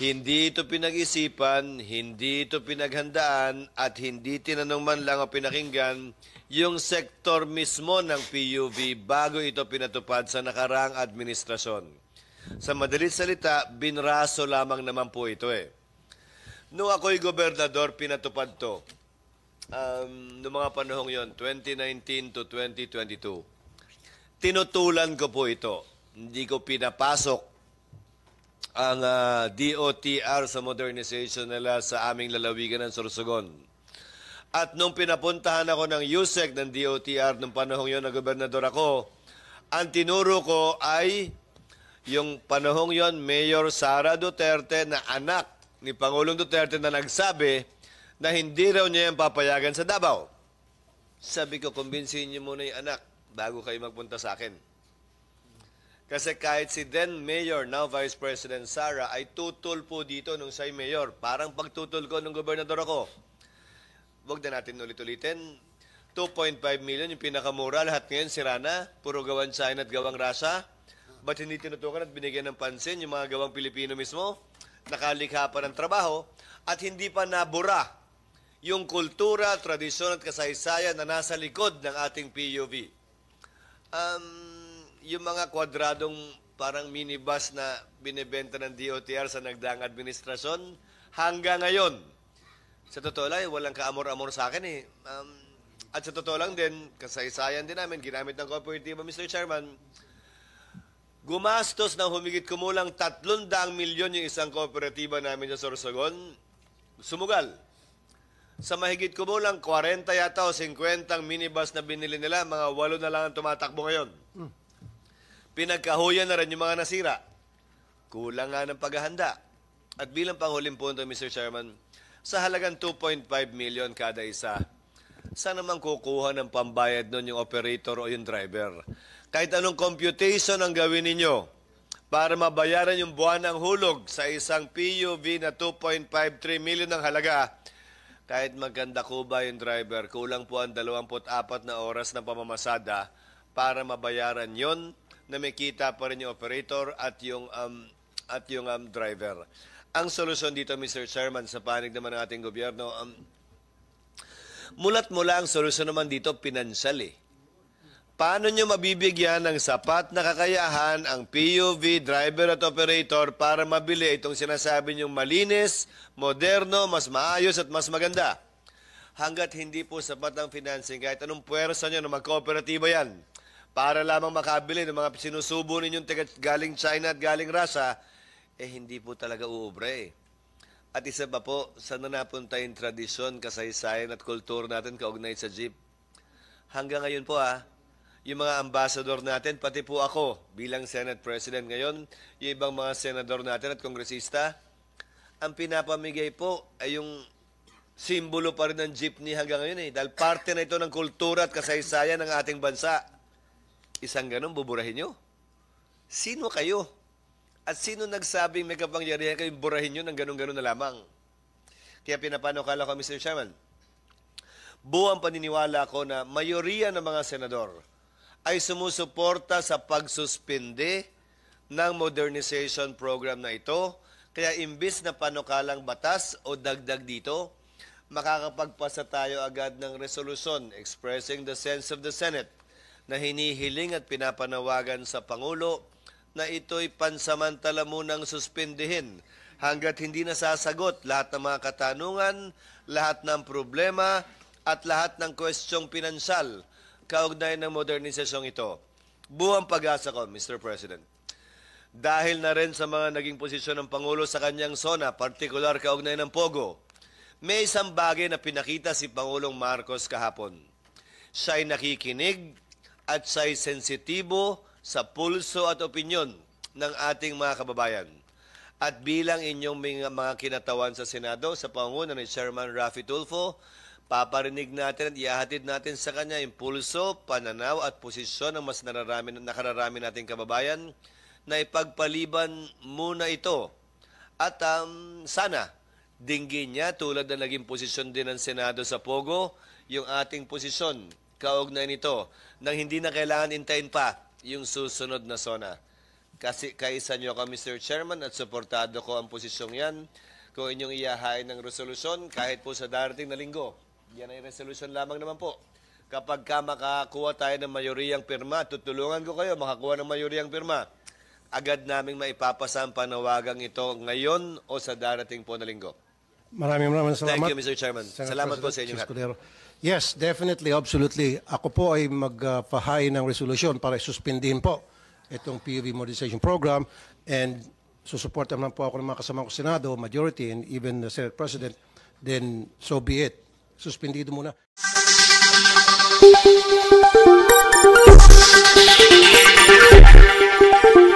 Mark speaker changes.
Speaker 1: Hindi ito pinag-isipan, hindi ito pinaghandaan, at hindi tinanong man lang o pinakinggan yung sektor mismo ng PUV bago ito pinatupad sa nakarang administrasyon. Sa madalit salita, binraso lamang naman po ito eh. Noong ako'y gobernador, pinatupad to. Um, noong mga panahong yon 2019 to 2022. Tinutulan ko po ito. Hindi ko pinapasok ang uh, ah, DOTR sa modernization nila sa aming lalawigan ng Sorsogon. At nung pinapuntahan ako ng USEC ng DOTR nung panahong yon na gobernador ako, ang tinuro ko ay yung panahong yon Mayor Sara Duterte na anak ni Pangulong Duterte na nagsabi na hindi raw niya yung papayagan sa Davao. Sabi ko, kumbinsihin niyo muna yung anak bago kayo magpunta sa akin. Kasi kahit si then Mayor, now Vice President Sara, ay tutol po dito nung sa'y Mayor. Parang pagtutol ko nung gobernador ako. Huwag na natin ulit-ulitin. 2.5 million, yung pinakamura. Lahat ngayon, si Rana, Puro gawan China at gawang rasa. Ba't hindi tinutukan at binigyan ng pansin yung mga gawang Pilipino mismo? Nakalikha pa ng trabaho at hindi pa nabura yung kultura, tradisyon at kasaysayan na nasa likod ng ating PUV. Um, yung mga kwadradong parang minibus na binebenta ng DOTR sa nagdaang administrasyon, hanggang ngayon, sa totoo lang, walang kaamor-amor sa akin eh. Um, at sa totoo lang din, kasaysayan din namin, ginamit ng kooperatiba, Mr. Chairman, gumastos na humigit kumulang 300 milyon yung isang kooperatiba namin sa Sorsogon, sumugal. Sa mahigit kumulang 40 yata o 50 minibus na binili nila, mga walo na lang ang tumatakbo ngayon. Mm. Pinagkahuyan na rin yung mga nasira. Kulang nga ng paghahanda. At bilang panghuling punto, Mr. Chairman, sa halagang 2.5 million kada isa, saan naman kukuha ng pambayad nun yung operator o yung driver? Kahit anong computation ang gawin ninyo para mabayaran yung buwan ng hulog sa isang PUV na 2.53 million ng halaga, kahit maganda ko ba yung driver, kulang po ang 24 na oras ng pamamasada para mabayaran yon na may kita pa rin yung operator at yung um, at yung um, driver. Ang solusyon dito, Mr. Chairman, sa panig naman ng ating gobyerno, um, mulat-mula ang solusyon naman dito, pinansyal eh. Paano nyo mabibigyan ng sapat na kakayahan ang PUV driver at operator para mabili itong sinasabi nyong malinis, moderno, mas maayos at mas maganda? Hanggat hindi po sapat ang financing, kahit anong puwersa nyo na magkooperatiba yan, para lamang makabili ng mga sinusubo ninyong taga, galing China at galing Russia, eh hindi po talaga uubre eh. At isa pa po, saan na napunta yung tradisyon, kasaysayan at kultura natin kaugnay sa jeep? Hanggang ngayon po ah, yung mga ambassador natin, pati po ako bilang Senate President ngayon, yung ibang mga senador natin at kongresista, ang pinapamigay po ay yung simbolo pa rin ng jeepney hanggang ngayon eh. Dahil parte na ito ng kultura at kasaysayan ng ating bansa. Isang ganun, buburahin nyo? Sino kayo? At sino nagsabing may kapangyarihan kayo, burahin nyo ng ganun-ganun na lamang? Kaya pinapanukala ko, Mr. Chairman, buwang paniniwala ko na mayoriya ng mga senador ay sumusuporta sa pagsuspende ng modernization program na ito. Kaya imbis na panukalang batas o dagdag dito, makakapagpasa tayo agad ng resolusyon expressing the sense of the Senate na hinihiling at pinapanawagan sa Pangulo na ito'y pansamantala munang suspindihin hanggat hindi nasasagot lahat ng mga katanungan, lahat ng problema at lahat ng kwestiyong pinansyal kaugnay ng modernisasyong ito. Buwang pag-asa ko, Mr. President. Dahil na rin sa mga naging posisyon ng Pangulo sa kanyang zona, partikular kaugnay ng Pogo, may isang bagay na pinakita si Pangulong Marcos kahapon. Siya'y nakikinig at siya'y sensitibo sa pulso at opinyon ng ating mga kababayan. At bilang inyong mga, mga kinatawan sa Senado sa pangunguna ni Chairman Rafi Tulfo, paparinig natin at iahatid natin sa kanya yung pulso, pananaw at posisyon ng mas nararami, nakararami nating kababayan na ipagpaliban muna ito. At um, sana dinggin niya tulad na naging posisyon din ng Senado sa Pogo yung ating posisyon kaugnay nito nang hindi na kailangan intayin pa yung susunod na SONA. Kasi kaisa nyo ka, Mr. Chairman, at suportado ko ang posisyong yan kung inyong iyahain ng resolusyon kahit po sa darating na linggo. Yan ay resolusyon lamang naman po. Kapag ka makakuha tayo ng mayoriyang pirma, tutulungan ko kayo makakuha ng mayoriyang pirma. Agad naming maipapasa ang panawagang ito ngayon o sa darating po na linggo. Maraming maraming salamat. Thank you, Mr. Chairman. Senator salamat President po sa inyo. Yes, definitely, absolutely. Ako po ay magpahay ng resolusyon para suspendin po itong PUV modernization program and susuporta naman po ako ng mga kasama ko Senado, majority, and even the Senate President, then so be it. Suspendido muna. Thank you.